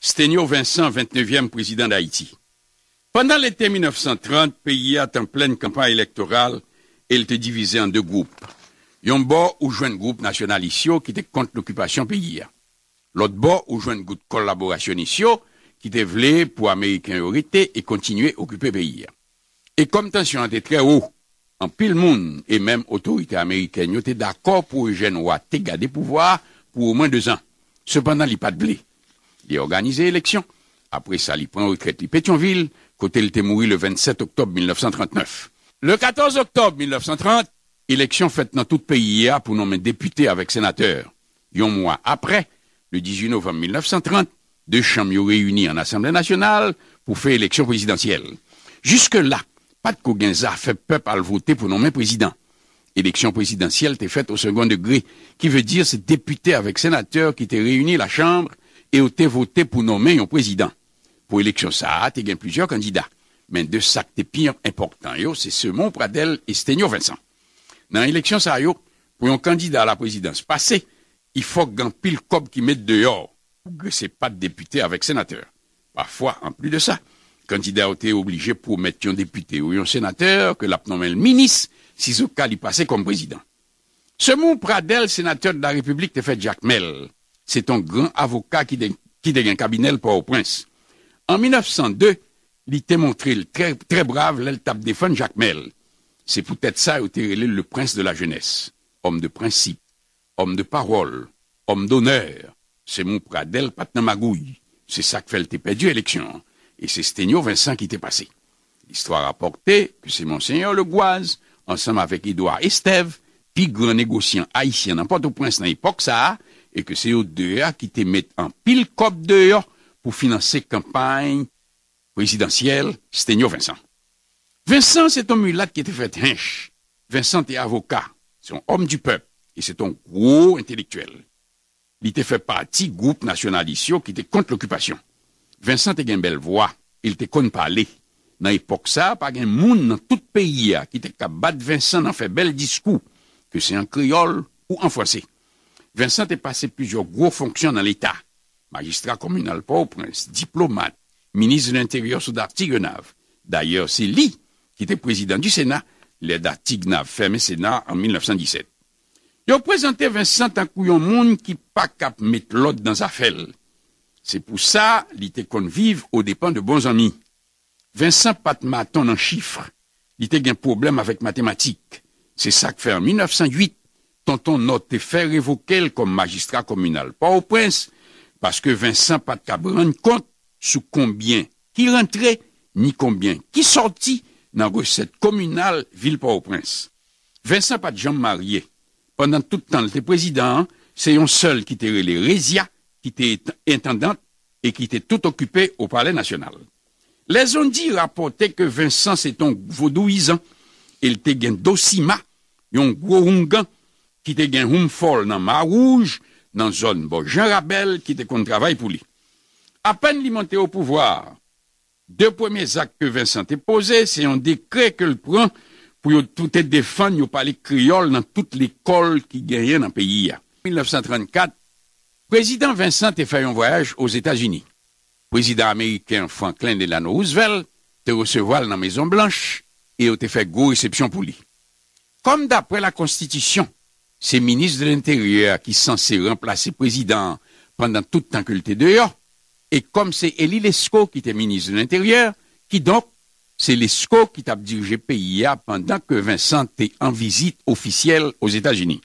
Stenio Vincent, 29e président d'Haïti. Pendant l'été 1930, pays était en pleine campagne électorale et il était divisé en deux groupes. Un bord ou jeune groupe nationaliste qui était contre l'occupation pays. L'autre bord ou un groupe ici qui était vlé pour Américains et continuer à occuper pays. Et comme tension était très haut, en pile monde et même autorité américaine était d'accord pour Eugène Ouattara garder pouvoir pour au moins deux ans. Cependant, il n'y pas de blé il a organisé l'élection. Après ça, il prend retraite à Pétionville, côté le était le 27 octobre 1939. Le 14 octobre 1930, élection faite dans tout le pays pour nommer député avec sénateur. Un mois après, le 18 novembre 1930, deux chambres réunis en Assemblée nationale pour faire élection présidentielle. Jusque-là, pas de a fait peuple à voter pour nommer président. Élection présidentielle était faite au second degré, qui veut dire c'est député avec sénateur qui était réuni la Chambre et ont été voté pour nommer un président. Pour l'élection, ça, et gagné plusieurs candidats. Mais de ça, que pire important, c'est Simon Pradel et Stenio Vincent. Dans l'élection, ça, pour un candidat à la présidence passée, il faut qu'un pile cob qui mette dehors pour que c'est pas de député avec sénateur. Parfois, en plus de ça, candidat été obligé pour mettre un député ou un sénateur que l'a le ministre si ce cas lui passait comme président. mot Pradel, sénateur de la République, te fait Jacques Mel c'est un grand avocat qui devient cabinet pour au prince. En 1902, il était montré très, très brave l'eltape défend Jacques Mel. C'est peut-être ça où était le prince de la jeunesse. Homme de principe, homme de parole, homme d'honneur. C'est mon Pradel Patnamagouille. C'est ça qui fait perdu l'élection. Et c'est Sténio Vincent qui était passé. L'histoire a porté que c'est Monseigneur Le en ensemble avec Édouard Estève, puis grand négociant haïtien N'importe Port-au-Prince dans l'époque, ça E ke se yo deyo a ki te met an pil kop deyo pou finanse kampany prezidentiyel Stenyo Vincent. Vincent se ton mulat ki te fet hensh. Vincent te avoka, se ton om du pep, e se ton gro intelektuel. Li te fet pati goup nasyonalisyo ki te kont l'okupasyon. Vincent te gen bel vwa, il te kon pali. Nan epok sa, pa gen moun nan tout peyi a ki te kabat Vincent nan fe bel diskou ke se en kriol ou en fwasey. Vincent est passé plusieurs gros fonctions dans l'État. Magistrat communal pauvre prince diplomate, ministre de l'Intérieur sous d'Artigue-Nave. D'ailleurs, c'est lui qui était président du Sénat, l'aide d'Artigue-Nave fermé Sénat en 1917. Il a présenté Vincent un couillon monde qui pas cap mettre l'autre dans sa felle. C'est pour ça qu'il était convive aux dépens de bons amis. Vincent Patmaton en chiffres. Il était un problème avec mathématiques. C'est ça que fait en 1908 on note faire fait révoquer comme magistrat communal. Pas au prince, parce que Vincent pas de compte sous combien qui rentrait, ni combien qui sortit dans recette communale ville pas au prince Vincent pas de marié. Pendant tout le temps, était président, c'est un seul qui était les Résia, qui était intendant, et qui était tout occupé au palais national. Les ont dit rapportaient que Vincent c'est un vaudouisant. Il était un docima, un gros ki te gen houm fol nan Marouge, nan zon Bojan Rabel, ki te kont travay pou li. Apen li monte ou pouvoar, de poumi zak ke Vincent te pose, se yon dekre ke l pran, pou yo toute defan yo pali kriol nan toute l'ekol ki gen yen nan peyi ya. En 1934, prezident Vincent te fayon voyaj ouz Etats-Unis. Prezident Ameriken Franklin Delano Roosevelt te resevo al nan Maison Blanche e yo te fay go recepsyon pou li. Kom d'apre la Konstitisyon, c'est ministre de l'Intérieur qui est censé remplacer président pendant tout le temps qu'il était dehors, et comme c'est Elie Lescaut qui était ministre de l'Intérieur, qui donc, c'est Lescaut qui t'a dirigé PIA pendant que Vincent était en visite officielle aux États-Unis.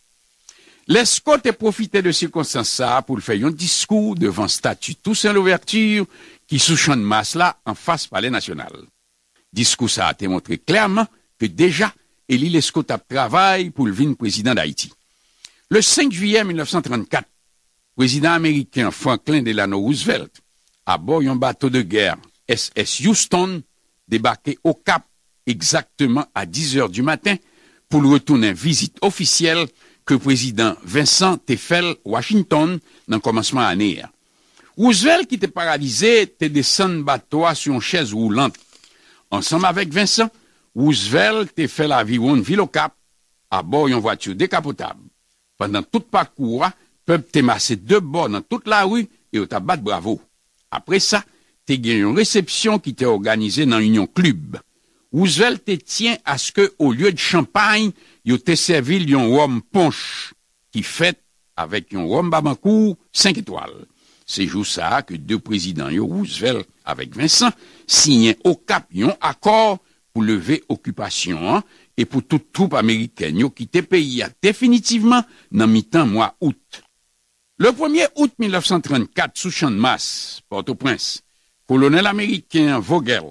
Lescaut a profité de circonstances ça pour faire un discours devant statut Toussaint Louverture qui sous champ de masse là en face palais national. Discours ça a été montré clairement que déjà, Elie Lescaut a travaillé pour le vice président d'Haïti. Le 5 juillet 1934, président américain Franklin Delano Roosevelt, à bord d'un bateau de guerre SS Houston, débarqué au Cap exactement à 10 heures du matin pour le retourner visite officielle que président Vincent Teffel Washington dans le commencement à l'année. Roosevelt, qui était paralysé, était descendu bateau sur une chaise roulante. Ensemble avec Vincent, Roosevelt a fait la vie une ville au Cap à bord d'une voiture décapotable. Pendant tout parcours, pep te masse de bon nan tout la rue, yo te bat bravo. Apre sa, te gen yon recepsyon ki te organize nan yon klub. Roosevelt te tient aske, ou lye de champagne, yo te servil yon wom ponche ki fète avèk yon wom babankou 5 etoal. Se jou sa, ke de prezident yo Roosevelt avèk Vincent signen o kap yon akor pou leve okupasyon an et pour toute troupe américaine qui quitté pays définitivement dans mi-temps mois août. Le 1er août 1934, sous champ de masse, Port-au-Prince, colonel américain Vogel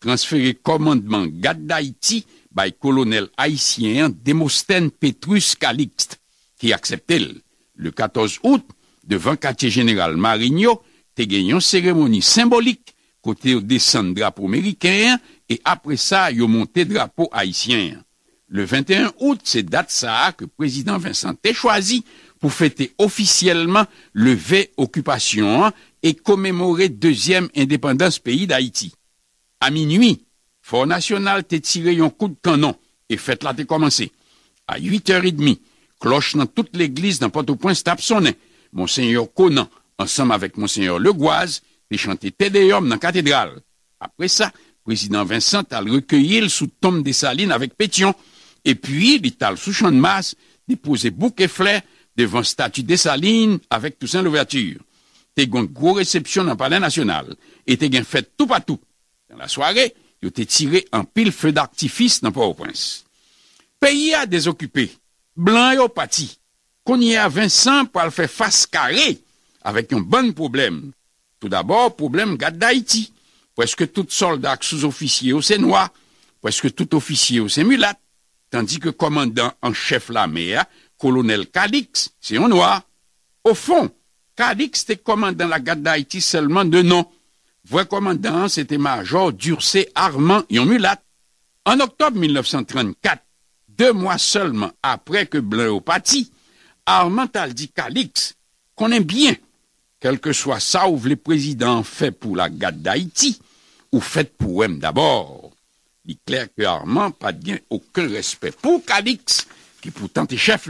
transféré commandement garde d'Haïti by colonel haïtien Demosthène Petrus Calixte, qui acceptait le 14 août devant quartier général Marigno, te gagné une cérémonie symbolique côté descendre drapeau américain et après ça, yo monté drapeau haïtien le 21 août, c'est date ça que président Vincent est choisi pour fêter officiellement le V occupation hein, et commémorer deuxième indépendance pays d'Haïti. À minuit, Fort National t'est tiré un coup de canon et fête là t'est commencé. À 8h30, cloche dans toute l'église dans Port-au-Prince tape sonné. Monseigneur Conan, ensemble avec Monseigneur Legoise, t'est chanté Tédéum dans la cathédrale. Après ça, président Vincent a recueilli sous tombe des salines avec Pétion Et puis, l'Ital sous chan de masse déposé bouk et flè devant statu desaline avèk tousen l'ouverture. Tè gwen gwo recepsyon nan palè national et tè gwen fèt tout patou. Dans la soirè, yo tè tirè an pil fè d'aktifis nan pa ou prins. Pè yè a dezokupè, blan yo pati, kon yè a Vincent pou al fè fass kare avèk yon ban problem. Tout d'abord, problem gade d'Haïti pou eske tout soldat souz ofisye ou sè noa, pou eske tout ofisye ou sè mulat, Tandis que commandant en chef la mer, colonel Cadix, c'est un noir. Au fond, Calix était commandant la garde d'Haïti seulement de nom. Vrai commandant, c'était Major Durcé Armand Yomulat. En octobre 1934, deux mois seulement après que Blanc parti, Armand a dit Calix qu'on aime bien, quel que soit ça ou les présidents fait pour la garde d'Haïti, ou fait pour eux d'abord est clair que Armand pas aucun respect pour Calix, qui pourtant est chef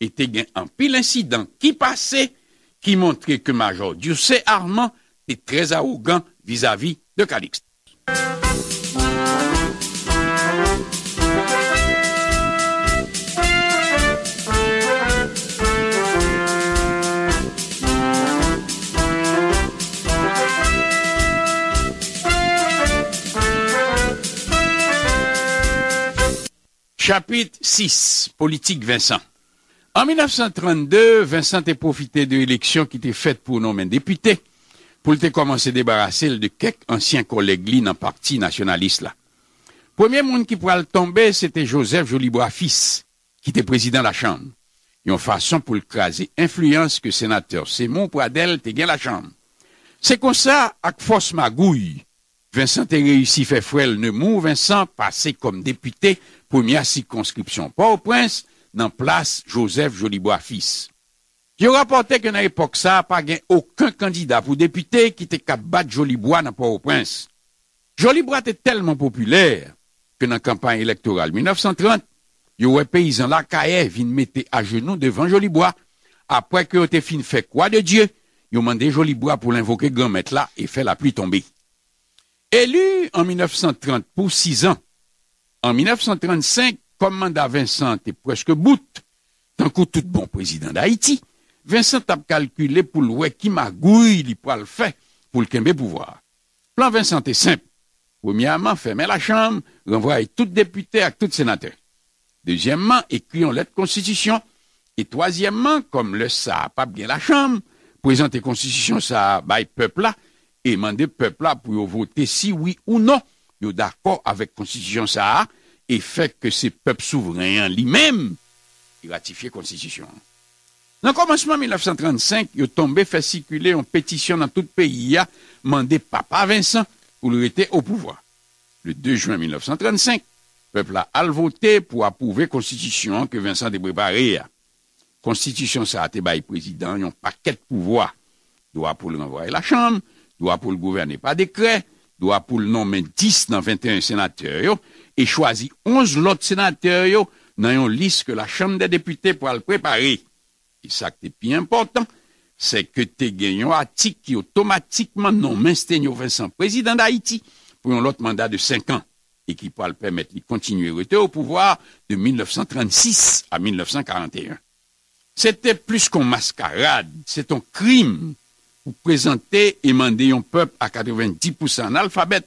était Et puis un pile incident qui passait, qui montrait que Major Dieu Armand est très arrogant vis-à-vis de Calix. Chapitre 6, politique Vincent. En 1932, Vincent a profité de l'élection qui était faite pour nommer un député pour te commencer à débarrasser de quelques anciens collègues dans le parti nationaliste. Là. Premier monde qui pourrait le tomber, c'était Joseph Jolibois fils, qui était président de la Chambre. Une façon pour le craser influence que sénateur Simon Pradel était bien la Chambre. C'est comme ça, avec force magouille, Vincent est réussi fait fouel ne mou, Vincent passé comme député, première circonscription Port-au-Prince, dans place Joseph Jolibois fils. Il a que dans l'époque ça, pas gain aucun candidat pour député qui était capable battre Jolibois dans Port-au-Prince. Jolibois était tellement populaire que dans la campagne électorale 1930, il y a eu paysan la caille mettre à genoux devant Jolibois. Après que était fin fait quoi de Dieu, il ont demandé Jolibois pour l'invoquer grand là et faire la pluie tomber. Élu en 1930 pour six ans, en 1935, comme manda Vincent presque presque bout, coup tout bon président d'Haïti, Vincent a calculé calculé pour qui qui magouille, il le le pour pour le pouvoir. pouvoir. Plan Vincent est simple. Premièrement, fermer la chambre, les députés député à les sénateurs. Deuxièmement, écrire une constitution. constitution. Et troisièmement, comme le sa pas bien la chambre, constitution ça sa bah, peuple là et demander peuple là pour voter si oui ou non, yo d'accord avec constitution ça et fait que ce peuple souverain lui-même ratifie la constitution. Dans le commencement 1935, yo tombé fait circuler une pétition dans tout le pays a mandé papa Vincent pour le rester au pouvoir. Le 2 juin 1935, peuple a voté pour approuver constitution que Vincent de La Constitution ça a été président, n'ont pas de pouvoir doit pour le renvoyer la chambre doit pour le gouverner par décret, doit pour le nommer 10 dans 21 sénateurs et choisit 11 autres sénateurs dans une liste que la Chambre des députés pour le préparer. Et ça qui est plus important, c'est que tu gagné un qui automatiquement nomme Sténio Vincent président d'Haïti pour un autre mandat de 5 ans et qui pourra le permettre de continuer au pouvoir de 1936 à 1941. C'était plus qu'un mascarade, c'est un crime pou prezante emande yon pep a 90% an alfabet,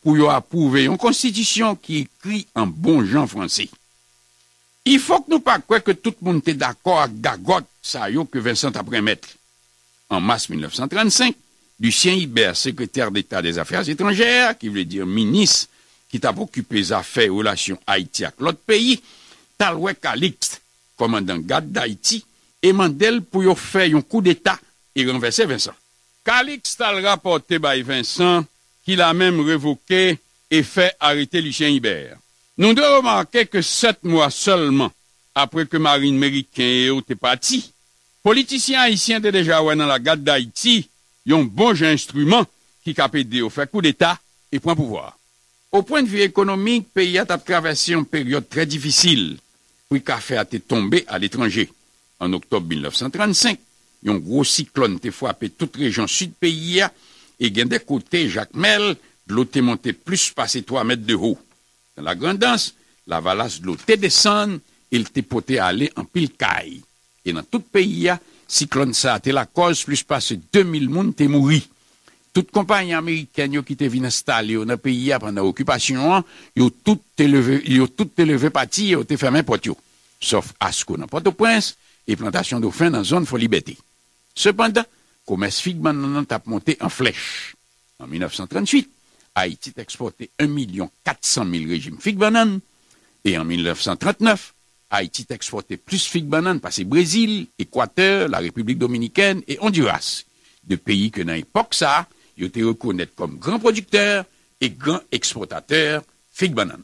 pou yo apouve yon konstitisyon ki ekri an bon jan fransi. I fok nou pa kwe ke tout moun te d'akor a gagot sa yo ke Vincent Apremetre. An mas 1935, du sien iber sekreter d'Etat des Affaires Etrangères, ki vle dire minis ki ta pou kipe zafè ou lasyon Haïti ak lot peyi, talwe kalikst komandan gad d'Haïti emande el pou yo fè yon kou d'Etat I renvesse Vincent. Kalik stal rapote bay Vincent ki la menm revoke e fe arete l'ichien Iber. Nou de remarke ke set mwa solman apre ke marine meriken e o te pati, politisyen Haitien te deja wè nan la gade d'Haïti yon bonj instrument ki ka pede ou fe kou d'Etat e pran pouvoar. Ou pointe vie ekonomik, pe yat ap travesse yon periode tre difficile poui ka fe ate tombe al etranje an oktob 1935. yon gro siklon te fwape tout rejon sud peyi ya, e gen de kote jakmel, dlote monte plus pase 3 met de ho. Dan la grandans, la valas dlote desen, e lte pote ale an pil kai. E nan tout peyi ya, siklon sa te la koz plus pase 2000 moun te mouri. Tout kompanyan amerikanyo ki te vinastale yo nan peyi ya pandan okupasyon, yo tout te leve pati, yo te fweme potyo. Sof asko nan pote pwens, e plantasyon do fin nan zon folibete. Cependant, commerce figue nan a monté en flèche. En 1938, Haïti exportait 1 400 000 régimes fig banane. Et en 1939, Haïti exportait plus fig banane parce que Brésil, Équateur, la République dominicaine et Honduras, de pays que dans l'époque ça, ils étaient reconnus comme grands producteurs et grands exportateurs fig banane.